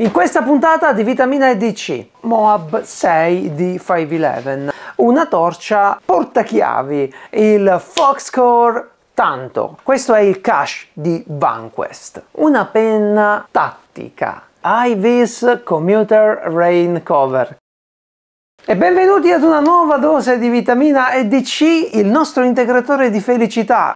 In questa puntata di vitamina EDC, Moab 6 di 511, una torcia portachiavi, il Foxcore Tanto. Questo è il cash di Vanquest. Una penna tattica, Ivis Commuter Rain Cover. E benvenuti ad una nuova dose di vitamina EDC, il nostro integratore di felicità.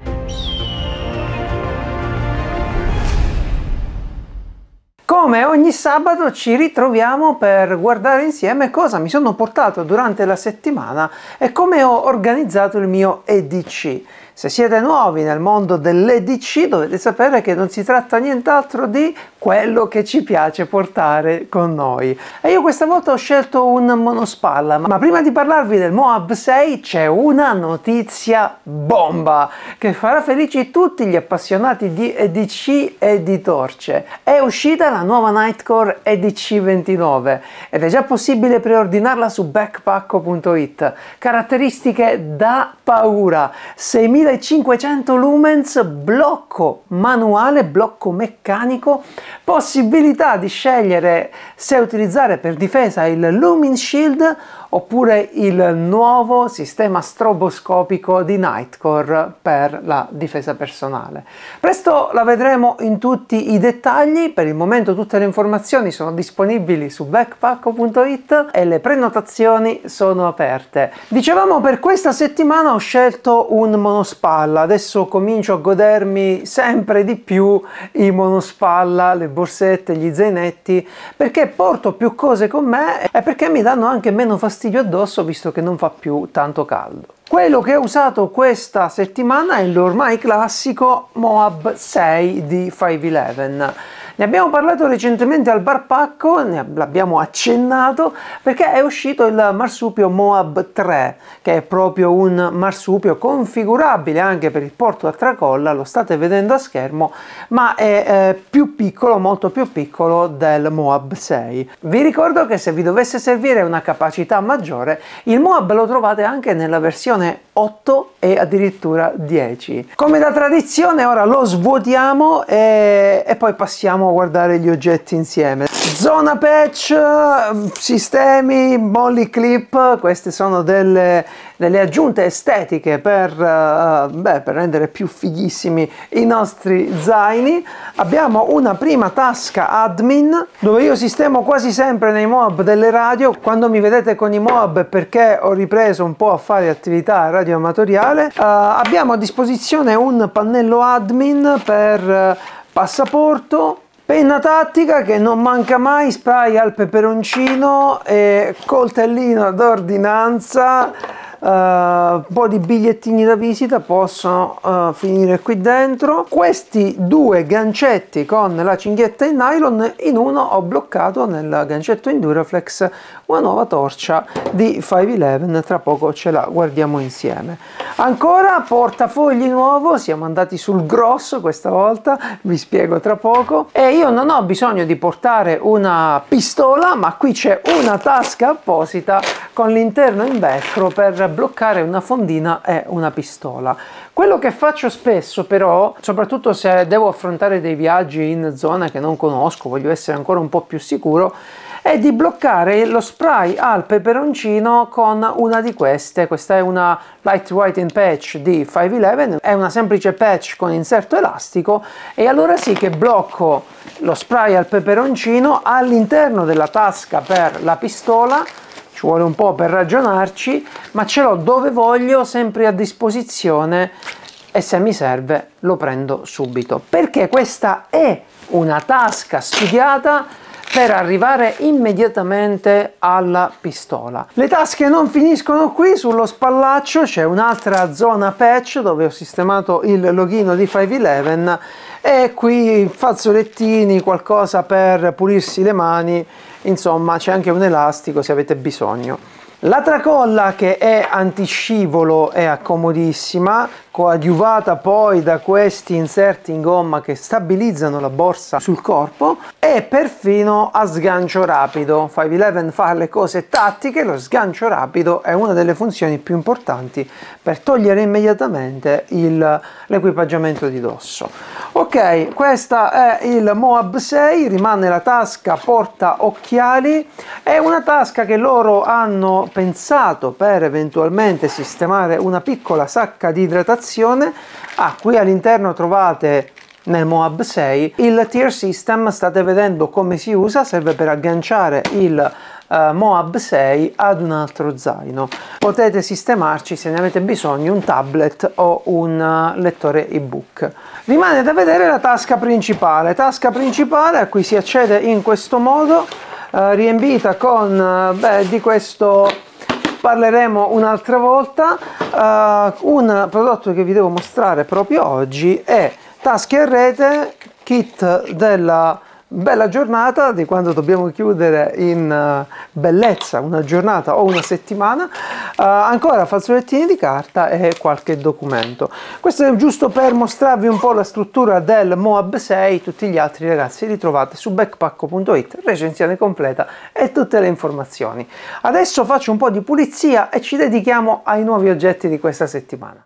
Come ogni sabato ci ritroviamo per guardare insieme cosa mi sono portato durante la settimana e come ho organizzato il mio EDC. Se siete nuovi nel mondo dell'EDC dovete sapere che non si tratta nient'altro di quello che ci piace portare con noi. E io questa volta ho scelto un monospalla, ma prima di parlarvi del Moab 6 c'è una notizia bomba che farà felici tutti gli appassionati di EDC e di torce. È uscita la nuova Nightcore EDC 29 ed è già possibile preordinarla su backpacko.it. Caratteristiche da paura. 6000 2500 lumens, blocco manuale, blocco meccanico, possibilità di scegliere se utilizzare per difesa il Lumin Shield oppure il nuovo sistema stroboscopico di Nightcore per la difesa personale. Presto la vedremo in tutti i dettagli, per il momento tutte le informazioni sono disponibili su backpack.it e le prenotazioni sono aperte. Dicevamo per questa settimana ho scelto un monospalla, adesso comincio a godermi sempre di più i monospalla, le borsette, gli zainetti, perché porto più cose con me e perché mi danno anche meno fastidio fastidio addosso visto che non fa più tanto caldo. Quello che ho usato questa settimana è l'ormai classico Moab 6 di 511 ne abbiamo parlato recentemente al Barpacco, ne l'abbiamo accennato, perché è uscito il marsupio Moab 3, che è proprio un marsupio configurabile anche per il porto a tracolla, lo state vedendo a schermo, ma è eh, più piccolo, molto più piccolo del Moab 6. Vi ricordo che se vi dovesse servire una capacità maggiore, il Moab lo trovate anche nella versione 8 e addirittura 10. Come da tradizione ora lo svuotiamo e, eh, e poi passiamo andiamo guardare gli oggetti insieme zona patch mm, sistemi molly clip queste sono delle, delle aggiunte estetiche per, uh, beh, per, rendere più fighissimi i nostri zaini abbiamo una prima tasca admin dove io sistemo quasi sempre nei mob delle radio quando mi vedete con i mob perché ho ripreso un po' a fare attività radioamatoriale uh, eh, abbiamo a disposizione un pannello admin per uh, passaporto Penna tattica che non manca mai, spray al peperoncino e coltellino d'ordinanza eh, un po' di bigliettini da visita possono eh, finire qui dentro questi due gancetti con la cinghietta in nylon in uno ho bloccato nel gancetto in una nuova torcia di 511 tra poco ce la guardiamo insieme ancora portafogli nuovo siamo andati sul grosso questa volta vi spiego tra poco e io non ho bisogno di portare una pistola ma qui c'è una tasca apposita con l'interno in vetro per bloccare una fondina e una pistola. Quello che faccio spesso però, soprattutto se devo affrontare dei viaggi in zone che non conosco, voglio essere ancora un po' più sicuro, è di bloccare lo spray al peperoncino con una di queste. Questa è una Light Whiting Patch di 511, è una semplice patch con inserto elastico e allora sì che blocco lo spray al peperoncino all'interno della tasca per la pistola vuole un po' per ragionarci, ma ce l'ho dove voglio, sempre a disposizione e se mi serve lo prendo subito. Perché questa è una tasca studiata per arrivare immediatamente alla pistola. Le tasche non finiscono qui, sullo spallaccio c'è un'altra zona patch dove ho sistemato il login di 511 e qui fazzolettini, qualcosa per pulirsi le mani, insomma c'è anche un elastico se avete bisogno. La tracolla che è antiscivolo è comodissima, coadiuvata poi da questi inserti in gomma che stabilizzano la borsa sul corpo e perfino a sgancio rapido. 511 fa le cose tattiche, lo sgancio rapido è una delle funzioni più importanti per togliere immediatamente l'equipaggiamento di dosso. Ok, questa è il Moab 6, rimane la tasca porta occhiali, è una tasca che loro hanno pensato per eventualmente sistemare una piccola sacca di idratazione installazione ah qui all'interno trovate nel Moab 6 il tier system state vedendo come si usa serve per agganciare il eh, Moab 6 ad un altro zaino potete sistemarci se ne avete bisogno un tablet o un eh, lettore ebook rimane da vedere la tasca principale tasca principale a cui si accede in questo modo eh, riempita con eh, beh, di questo parleremo un'altra volta. Uh, un prodotto che vi devo mostrare proprio oggi è tasche a rete kit della bella giornata di quando dobbiamo chiudere in eh, bellezza una giornata o una settimana, uh, ancora fazzolettini di carta e qualche documento. Questo è giusto per mostrarvi un po' la struttura del Moab 6, tutti gli altri ragazzi li trovate su backpack.it recensione completa e tutte le informazioni. Adesso faccio un po' di pulizia e ci dedichiamo ai nuovi oggetti di questa settimana.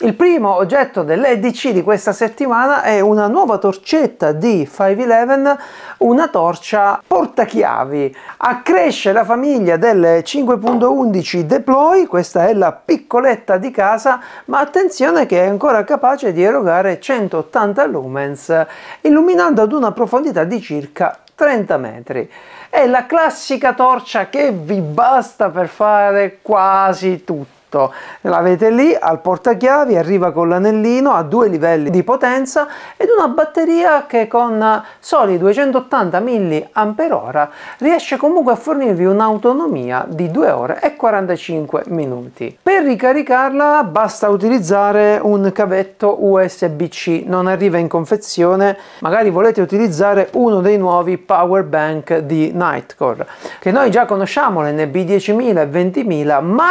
Il primo oggetto dell'EDC di questa settimana è una nuova torcetta di 511, una torcia portachiavi. Accresce la famiglia del 5.11 Deploy, questa è la piccoletta di casa, ma attenzione che è ancora capace di erogare 180 lumens, illuminando ad una profondità di circa 30 metri. È la classica torcia che vi basta per fare quasi tutto perfetto l'avete lì al portachiavi arriva con l'anellino a due livelli di potenza ed una batteria che con soli 280 mAh riesce comunque a fornirvi un'autonomia di 2 ore e 45 minuti per ricaricarla basta utilizzare un cavetto USB-C non arriva in confezione magari volete utilizzare uno dei nuovi power bank di Nightcore che noi già conosciamo l'NB10000 e 20000 ma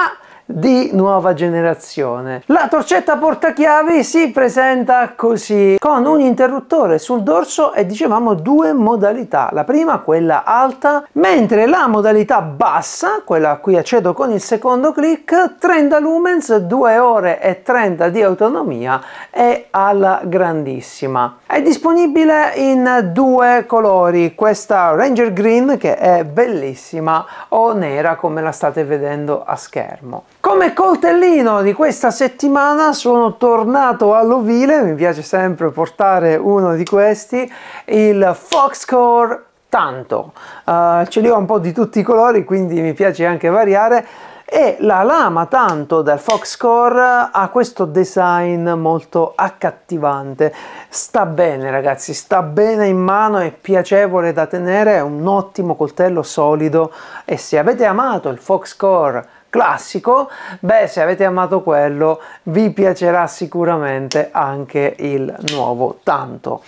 di nuova generazione. La torcetta portachiavi si presenta così, con un interruttore sul dorso e dicevamo due modalità, la prima quella alta, mentre la modalità bassa, quella a cui accedo con il secondo click, 30 lumens, 2 ore e 30 di autonomia è alla grandissima. È disponibile in due colori, questa Ranger Green che è bellissima o nera come la state vedendo a schermo. Come coltellino di questa settimana sono tornato all'ovile, mi piace sempre portare uno di questi, il Foxcore Tanto. Uh, ce li ho un po' di tutti i colori quindi mi piace anche variare e la lama tanto del Foxcore ha questo design molto accattivante sta bene ragazzi sta bene in mano è piacevole da tenere è un ottimo coltello solido e se avete amato il Foxcore classico beh se avete amato quello vi piacerà sicuramente anche il nuovo tanto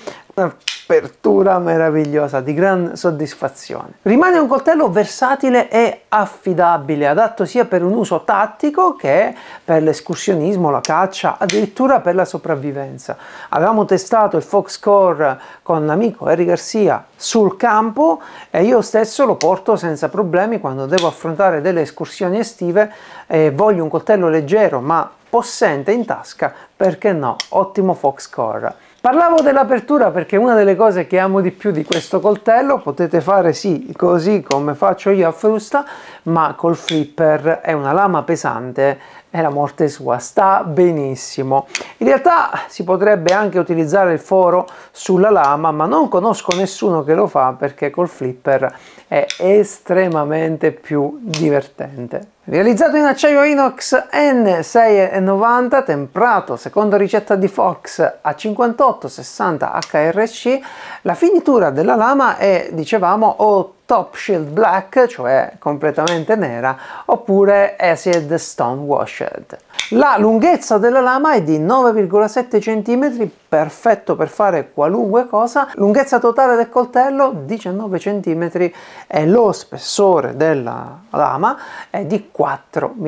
apertura meravigliosa di gran soddisfazione. Rimane un coltello versatile e affidabile, adatto sia per un uso tattico che per l'escursionismo, la caccia, addirittura per la sopravvivenza. Avevamo testato il Fox Core con l'amico Eric Garcia sul campo e io stesso lo porto senza problemi quando devo affrontare delle escursioni estive e voglio un coltello leggero ma possente in tasca, perché no? Ottimo Fox Core. Parlavo dell'apertura perché una delle cose che amo di più di questo coltello, potete fare sì così come faccio io a frusta, ma col flipper è una lama pesante e la morte sua sta benissimo. In realtà si potrebbe anche utilizzare il foro sulla lama, ma non conosco nessuno che lo fa perché col flipper è estremamente più divertente. Realizzato in acciaio inox N690 temprato secondo ricetta di Fox a 58-60 HRC, la finitura della lama è, dicevamo, o top shield black, cioè completamente nera, oppure acid stone washed. La lunghezza della lama è di 9,7 cm perfetto per fare qualunque cosa. Lunghezza totale del coltello 19 cm e lo spessore della lama è di 4 mm.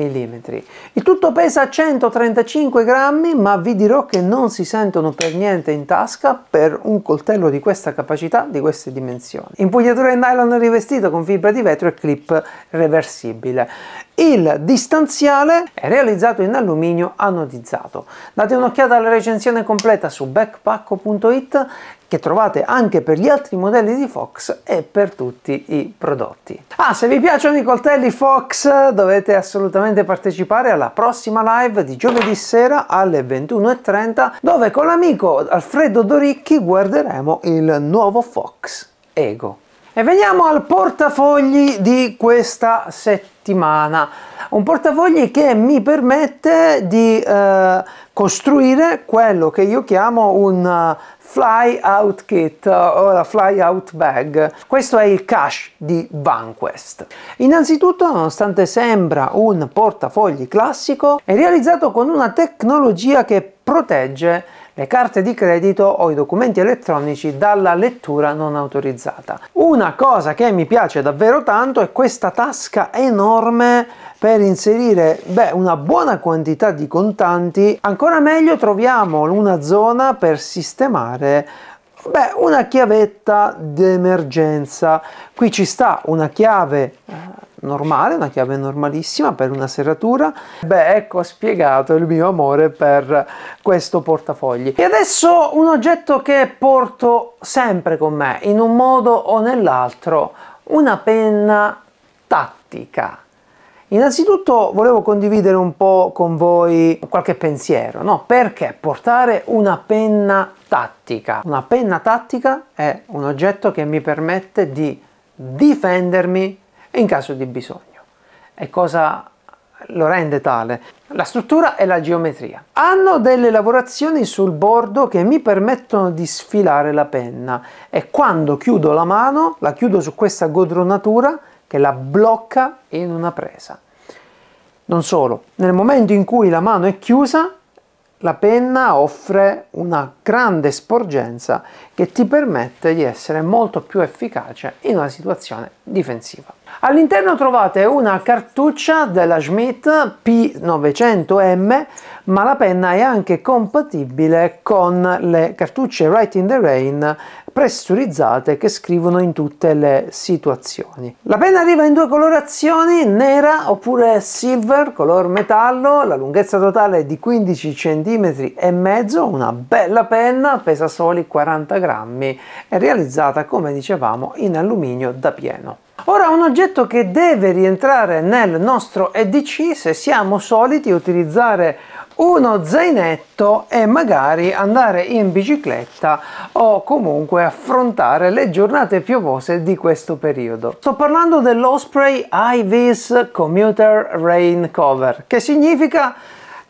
Il tutto pesa 135 grammi ma vi dirò che non si sentono per niente in tasca per un coltello di questa capacità, di queste dimensioni. Impugnatura in nylon rivestita con fibra di vetro e clip reversibile. Il distanziale è realizzato in alluminio anodizzato. Date un'occhiata alla recensione completa su backpacko.it che trovate anche per gli altri modelli di Fox e per tutti i prodotti. Ah, se vi piacciono i coltelli Fox dovete assolutamente partecipare alla prossima live di giovedì sera alle 21.30 dove con l'amico Alfredo Doricchi guarderemo il nuovo Fox Ego. E veniamo al portafogli di questa settimana settimana. Un portafogli che mi permette di eh, costruire quello che io chiamo un eh, fly out kit eh, o la fly out bag. Questo è il cash di VanQuest. Innanzitutto, nonostante sembra un portafogli classico, è realizzato con una tecnologia che protegge le carte di credito o i documenti elettronici dalla lettura non autorizzata. Una cosa che mi piace davvero tanto è questa tasca enorme per inserire beh, una buona quantità di contanti. Ancora meglio troviamo una zona per sistemare Beh, una chiavetta d'emergenza. Qui ci sta una chiave eh, normale, una chiave normalissima per una serratura. Beh, ecco ho spiegato il mio amore per questo portafogli. E adesso un oggetto che porto sempre con me, in un modo o nell'altro, una penna tattica. Innanzitutto volevo condividere un po' con voi qualche pensiero, no? Perché portare una penna tattica? Una penna tattica è un oggetto che mi permette di difendermi in caso di bisogno. E cosa lo rende tale? La struttura e la geometria. Hanno delle lavorazioni sul bordo che mi permettono di sfilare la penna e quando chiudo la mano, la chiudo su questa godronatura che la blocca in una presa. Non solo, nel momento in cui la mano è chiusa, la penna offre una grande sporgenza che ti permette di essere molto più efficace in una situazione difensiva. All'interno trovate una cartuccia della Schmidt P900M, ma la penna è anche compatibile con le cartucce Writing the Rain pressurizzate che scrivono in tutte le situazioni. La penna arriva in due colorazioni, nera oppure silver, color metallo, la lunghezza totale è di 15 cm e mezzo, una bella penna, pesa soli 40 grammi, è realizzata come dicevamo in alluminio da pieno. Ora un oggetto che deve rientrare nel nostro EDC se siamo soliti utilizzare uno zainetto e magari andare in bicicletta o comunque affrontare le giornate piovose di questo periodo. Sto parlando dell'Osprey Ivis Commuter Rain Cover che significa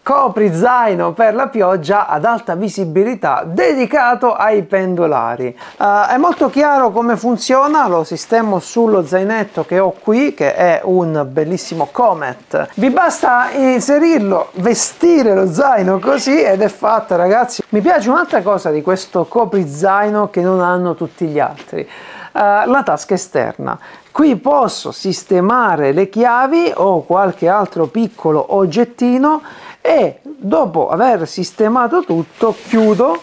copri zaino per la pioggia ad alta visibilità dedicato ai pendolari uh, è molto chiaro come funziona lo sistemo sullo zainetto che ho qui che è un bellissimo comet vi basta inserirlo vestire lo zaino così ed è fatta ragazzi mi piace un'altra cosa di questo copri zaino che non hanno tutti gli altri uh, la tasca esterna Qui posso sistemare le chiavi o qualche altro piccolo oggettino e dopo aver sistemato tutto chiudo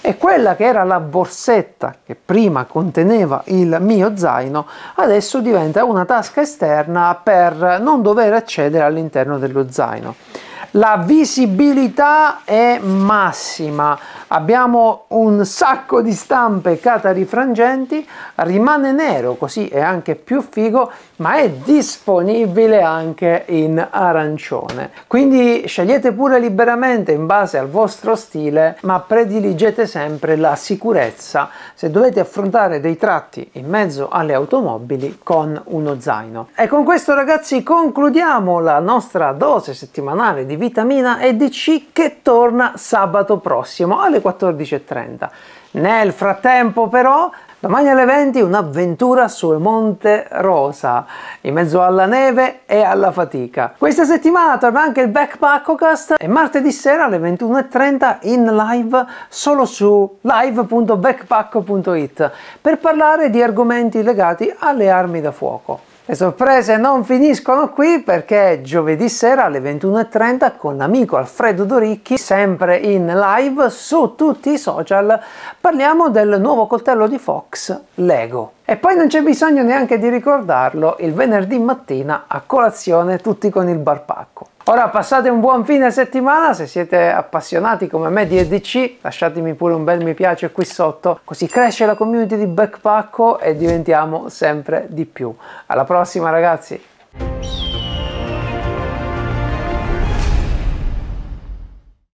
e quella che era la borsetta che prima conteneva il mio zaino adesso diventa una tasca esterna per non dover accedere all'interno dello zaino la visibilità è massima abbiamo un sacco di stampe catarifrangenti rimane nero così è anche più figo ma è disponibile anche in arancione quindi scegliete pure liberamente in base al vostro stile ma prediligete sempre la sicurezza se dovete affrontare dei tratti in mezzo alle automobili con uno zaino e con questo ragazzi concludiamo la nostra dose settimanale di vitamina e di C che torna sabato prossimo alle 14.30. Nel frattempo però Domani alle 20 un'avventura sul Monte Rosa, in mezzo alla neve e alla fatica. Questa settimana torna anche il Backpackocast e martedì sera alle 21.30 in live solo su live.backpacco.it per parlare di argomenti legati alle armi da fuoco. Le sorprese non finiscono qui perché giovedì sera alle 21.30 con l'amico Alfredo Doricchi, sempre in live su tutti i social, parliamo del nuovo coltello di Fox Lego. E poi non c'è bisogno neanche di ricordarlo, il venerdì mattina a colazione tutti con il barpacco. Ora passate un buon fine settimana, se siete appassionati come me di EDC lasciatemi pure un bel mi piace qui sotto, così cresce la community di Backpacko e diventiamo sempre di più. Alla prossima ragazzi!